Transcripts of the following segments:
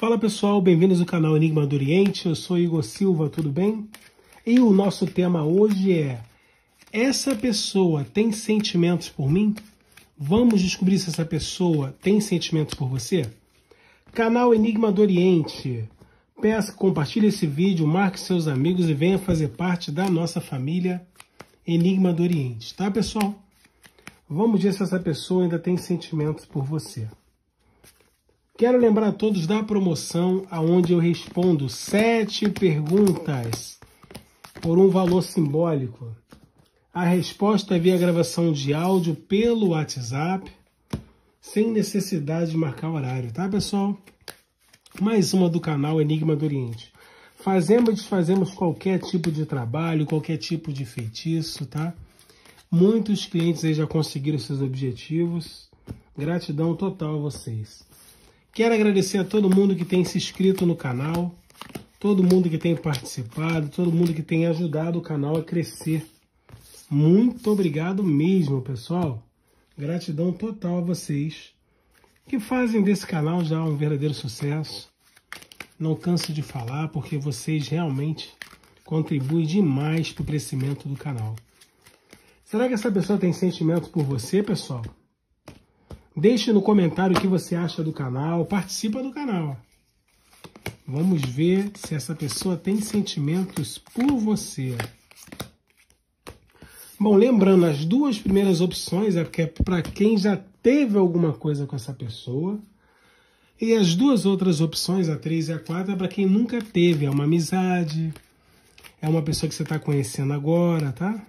Fala pessoal, bem-vindos ao canal Enigma do Oriente, eu sou Igor Silva, tudo bem? E o nosso tema hoje é: essa pessoa tem sentimentos por mim? Vamos descobrir se essa pessoa tem sentimentos por você? Canal Enigma do Oriente, peça, compartilhe esse vídeo, marque seus amigos e venha fazer parte da nossa família Enigma do Oriente, tá pessoal? Vamos ver se essa pessoa ainda tem sentimentos por você. Quero lembrar a todos da promoção aonde eu respondo sete perguntas por um valor simbólico. A resposta é via gravação de áudio pelo WhatsApp, sem necessidade de marcar horário, tá pessoal? Mais uma do canal Enigma do Oriente. Fazemos e desfazemos qualquer tipo de trabalho, qualquer tipo de feitiço, tá? Muitos clientes aí já conseguiram seus objetivos. Gratidão total a vocês. Quero agradecer a todo mundo que tem se inscrito no canal, todo mundo que tem participado, todo mundo que tem ajudado o canal a crescer. Muito obrigado mesmo, pessoal. Gratidão total a vocês que fazem desse canal já um verdadeiro sucesso. Não canso de falar porque vocês realmente contribuem demais para o crescimento do canal. Será que essa pessoa tem sentimento por você, pessoal? Deixe no comentário o que você acha do canal, participa do canal. Vamos ver se essa pessoa tem sentimentos por você. Bom, lembrando, as duas primeiras opções é porque é para quem já teve alguma coisa com essa pessoa. E as duas outras opções, a 3 e a 4, é para quem nunca teve. É uma amizade, é uma pessoa que você está conhecendo agora, tá?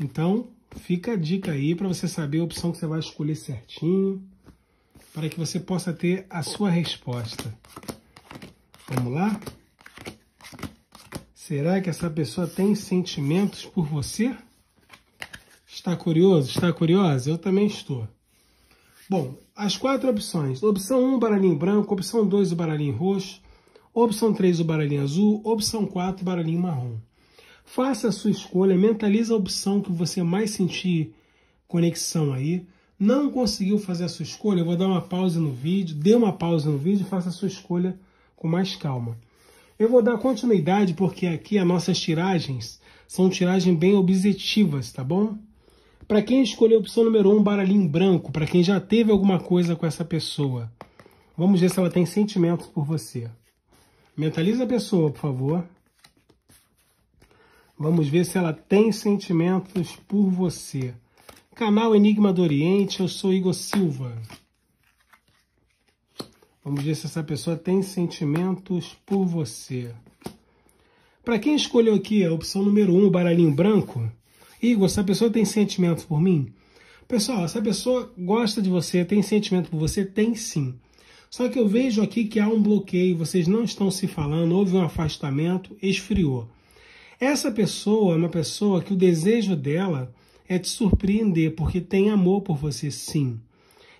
Então, Fica a dica aí para você saber a opção que você vai escolher certinho, para que você possa ter a sua resposta. Vamos lá? Será que essa pessoa tem sentimentos por você? Está curioso? Está curiosa? Eu também estou. Bom, as quatro opções. Opção 1, um, baralhinho branco. Opção 2, o baralhinho roxo. Opção 3, o baralhinho azul. Opção 4, o baralhinho marrom. Faça a sua escolha, mentalize a opção que você mais sentir conexão aí. Não conseguiu fazer a sua escolha? Eu vou dar uma pausa no vídeo, dê uma pausa no vídeo e faça a sua escolha com mais calma. Eu vou dar continuidade porque aqui as nossas tiragens são tiragens bem objetivas, tá bom? Para quem escolheu a opção número 1, um, baralhinho branco, para quem já teve alguma coisa com essa pessoa, vamos ver se ela tem sentimentos por você. Mentaliza a pessoa, por favor. Vamos ver se ela tem sentimentos por você. Canal Enigma do Oriente, eu sou Igor Silva. Vamos ver se essa pessoa tem sentimentos por você. Para quem escolheu aqui a opção número 1, um, o baralhinho branco, Igor, essa pessoa tem sentimentos por mim? Pessoal, essa pessoa gosta de você, tem sentimento por você? Tem sim. Só que eu vejo aqui que há um bloqueio, vocês não estão se falando, houve um afastamento, esfriou. Essa pessoa é uma pessoa que o desejo dela é te surpreender, porque tem amor por você, sim.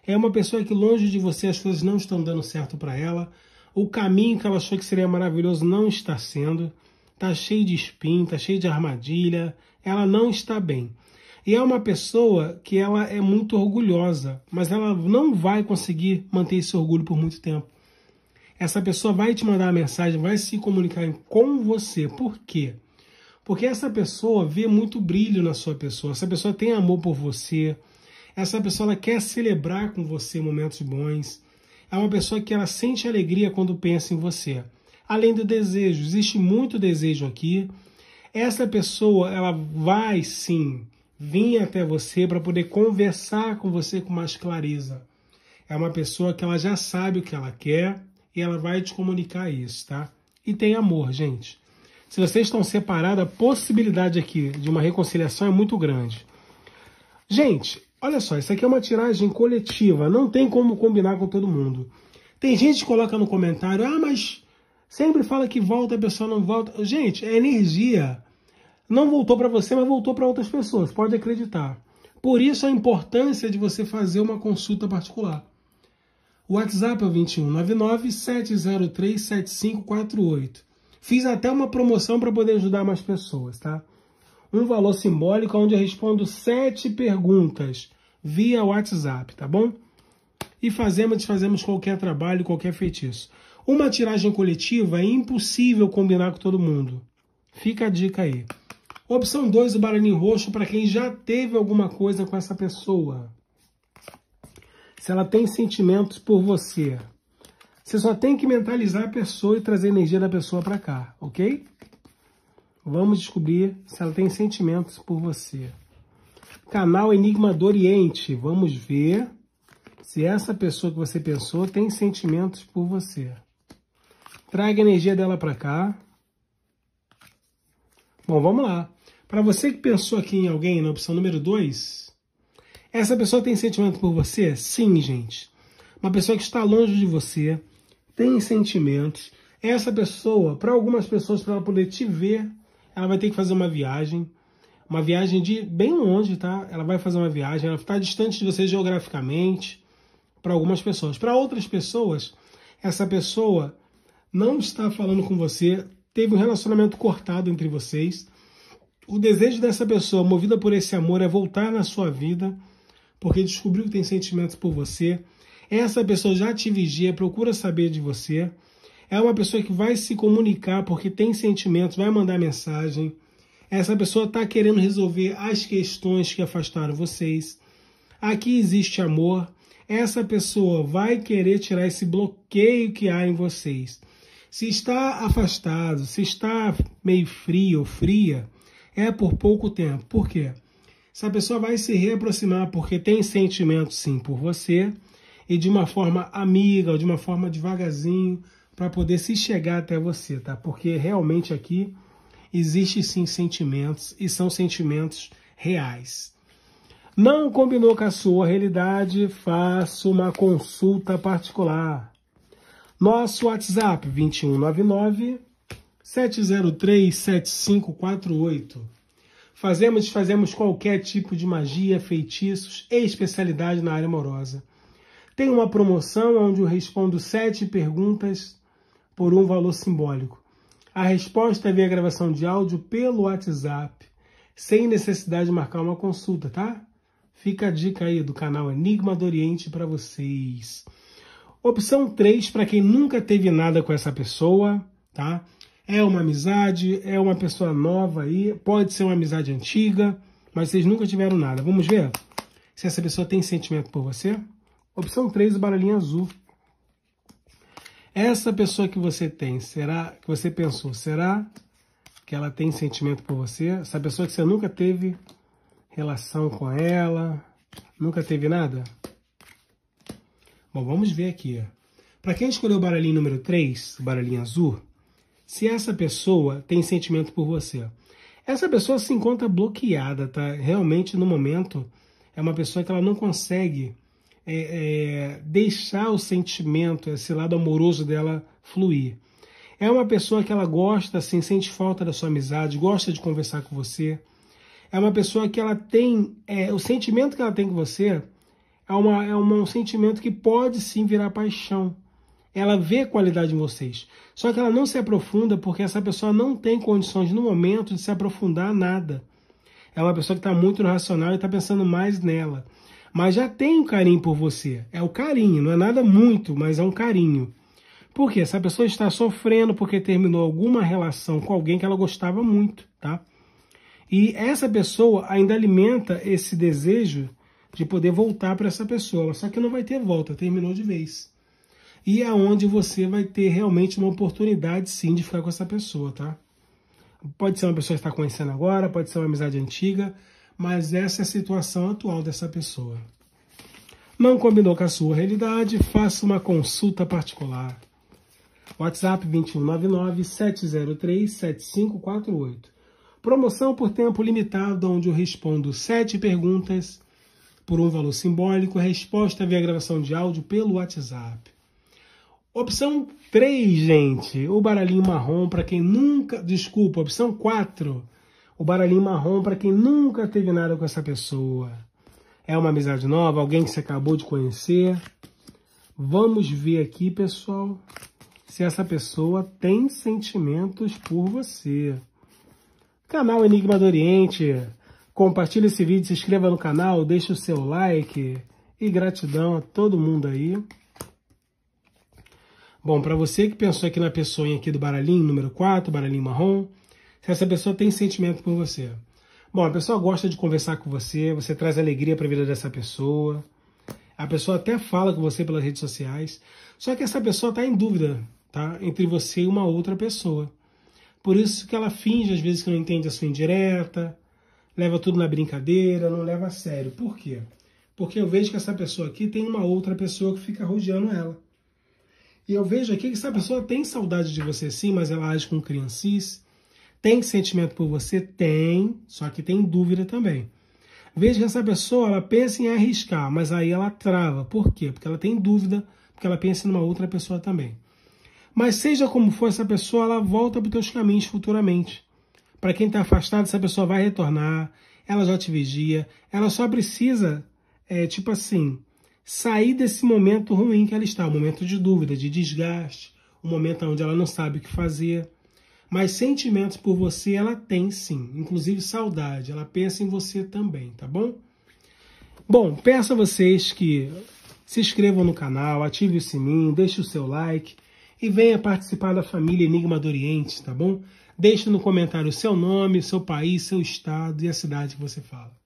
É uma pessoa que longe de você as coisas não estão dando certo para ela, o caminho que ela achou que seria maravilhoso não está sendo, está cheio de espinho, está cheio de armadilha, ela não está bem. E é uma pessoa que ela é muito orgulhosa, mas ela não vai conseguir manter esse orgulho por muito tempo. Essa pessoa vai te mandar a mensagem, vai se comunicar com você. Por quê? Porque essa pessoa vê muito brilho na sua pessoa, essa pessoa tem amor por você, essa pessoa quer celebrar com você momentos bons, é uma pessoa que ela sente alegria quando pensa em você. Além do desejo, existe muito desejo aqui. Essa pessoa, ela vai sim vir até você para poder conversar com você com mais clareza. É uma pessoa que ela já sabe o que ela quer e ela vai te comunicar isso, tá? E tem amor, gente. Se vocês estão separados, a possibilidade aqui de uma reconciliação é muito grande. Gente, olha só, isso aqui é uma tiragem coletiva, não tem como combinar com todo mundo. Tem gente que coloca no comentário, ah, mas sempre fala que volta, a pessoa não volta. Gente, é energia. Não voltou para você, mas voltou para outras pessoas, pode acreditar. Por isso a importância de você fazer uma consulta particular. WhatsApp é o 2199 703 7548. Fiz até uma promoção para poder ajudar mais pessoas, tá? Um valor simbólico onde eu respondo sete perguntas via WhatsApp, tá bom? E fazemos, desfazemos qualquer trabalho, qualquer feitiço. Uma tiragem coletiva é impossível combinar com todo mundo. Fica a dica aí. Opção 2, o baralhinho roxo para quem já teve alguma coisa com essa pessoa. Se ela tem sentimentos por você, você só tem que mentalizar a pessoa e trazer a energia da pessoa para cá, ok? Vamos descobrir se ela tem sentimentos por você. Canal Enigma do Oriente. Vamos ver se essa pessoa que você pensou tem sentimentos por você. Traga a energia dela para cá. Bom, vamos lá. Para você que pensou aqui em alguém na opção número 2, essa pessoa tem sentimento por você? Sim, gente. Uma pessoa que está longe de você, tem sentimentos. Essa pessoa, para algumas pessoas, para ela poder te ver, ela vai ter que fazer uma viagem. Uma viagem de bem longe, tá? Ela vai fazer uma viagem, ela está distante de você geograficamente, para algumas pessoas. Para outras pessoas, essa pessoa não está falando com você, teve um relacionamento cortado entre vocês. O desejo dessa pessoa, movida por esse amor, é voltar na sua vida, porque descobriu que tem sentimentos por você, essa pessoa já te vigia, procura saber de você. É uma pessoa que vai se comunicar porque tem sentimentos, vai mandar mensagem. Essa pessoa está querendo resolver as questões que afastaram vocês. Aqui existe amor. Essa pessoa vai querer tirar esse bloqueio que há em vocês. Se está afastado, se está meio frio ou fria, é por pouco tempo. Por quê? Essa pessoa vai se reaproximar porque tem sentimento sim por você e de uma forma amiga, de uma forma devagarzinho, para poder se chegar até você, tá? Porque realmente aqui existe sim sentimentos e são sentimentos reais. Não combinou com a sua realidade? Faça uma consulta particular. Nosso WhatsApp 2199 703 7548. Fazemos fazemos qualquer tipo de magia, feitiços e especialidade na área amorosa. Tem uma promoção onde eu respondo sete perguntas por um valor simbólico. A resposta é via gravação de áudio pelo WhatsApp, sem necessidade de marcar uma consulta, tá? Fica a dica aí do canal Enigma do Oriente para vocês. Opção 3 para quem nunca teve nada com essa pessoa, tá? É uma amizade, é uma pessoa nova aí, pode ser uma amizade antiga, mas vocês nunca tiveram nada. Vamos ver se essa pessoa tem sentimento por você? Opção 3, o baralhinho azul. Essa pessoa que você tem, será que você pensou, será que ela tem sentimento por você? Essa pessoa que você nunca teve relação com ela, nunca teve nada? Bom, vamos ver aqui. Para quem escolheu o baralhinho número 3, o baralhinho azul, se essa pessoa tem sentimento por você. Essa pessoa se encontra bloqueada, tá? Realmente, no momento, é uma pessoa que ela não consegue é, é, deixar o sentimento, esse lado amoroso dela fluir. É uma pessoa que ela gosta, assim, sente falta da sua amizade, gosta de conversar com você. É uma pessoa que ela tem, é, o sentimento que ela tem com você é, uma, é uma, um sentimento que pode sim virar paixão. Ela vê qualidade em vocês. Só que ela não se aprofunda porque essa pessoa não tem condições no momento de se aprofundar nada. É uma pessoa que está muito no racional e está pensando mais nela mas já tem um carinho por você. É o carinho, não é nada muito, mas é um carinho. Por quê? Essa pessoa está sofrendo porque terminou alguma relação com alguém que ela gostava muito, tá? E essa pessoa ainda alimenta esse desejo de poder voltar para essa pessoa, só que não vai ter volta, terminou de vez. E é onde você vai ter realmente uma oportunidade sim de ficar com essa pessoa, tá? Pode ser uma pessoa que está conhecendo agora, pode ser uma amizade antiga, mas essa é a situação atual dessa pessoa. Não combinou com a sua realidade? Faça uma consulta particular. WhatsApp 2199-703-7548. Promoção por tempo limitado, onde eu respondo sete perguntas por um valor simbólico, resposta via gravação de áudio pelo WhatsApp. Opção 3, gente, o baralhinho marrom para quem nunca. Desculpa, opção 4 o baralhinho marrom para quem nunca teve nada com essa pessoa. É uma amizade nova, alguém que você acabou de conhecer. Vamos ver aqui, pessoal, se essa pessoa tem sentimentos por você. Canal Enigma do Oriente. Compartilhe esse vídeo, se inscreva no canal, deixe o seu like. E gratidão a todo mundo aí. Bom, para você que pensou aqui na pessoa aqui do baralhinho número 4, baralhinho marrom, se essa pessoa tem sentimento por você. Bom, a pessoa gosta de conversar com você, você traz alegria para a vida dessa pessoa. A pessoa até fala com você pelas redes sociais, só que essa pessoa está em dúvida, tá? Entre você e uma outra pessoa. Por isso que ela finge às vezes que não entende a sua indireta, leva tudo na brincadeira, não leva a sério. Por quê? Porque eu vejo que essa pessoa aqui tem uma outra pessoa que fica rodeando ela. E eu vejo aqui que essa pessoa tem saudade de você sim, mas ela age com criancice, tem sentimento por você? Tem, só que tem dúvida também. Veja que essa pessoa ela pensa em arriscar, mas aí ela trava. Por quê? Porque ela tem dúvida, porque ela pensa numa outra pessoa também. Mas seja como for, essa pessoa ela volta para os seus caminhos futuramente. Para quem está afastado, essa pessoa vai retornar, ela já te vigia, ela só precisa, é, tipo assim, sair desse momento ruim que ela está, o um momento de dúvida, de desgaste, o um momento onde ela não sabe o que fazer. Mas sentimentos por você ela tem sim, inclusive saudade, ela pensa em você também, tá bom? Bom, peço a vocês que se inscrevam no canal, ative o sininho, deixe o seu like e venha participar da família Enigma do Oriente, tá bom? Deixe no comentário o seu nome, seu país, seu estado e a cidade que você fala.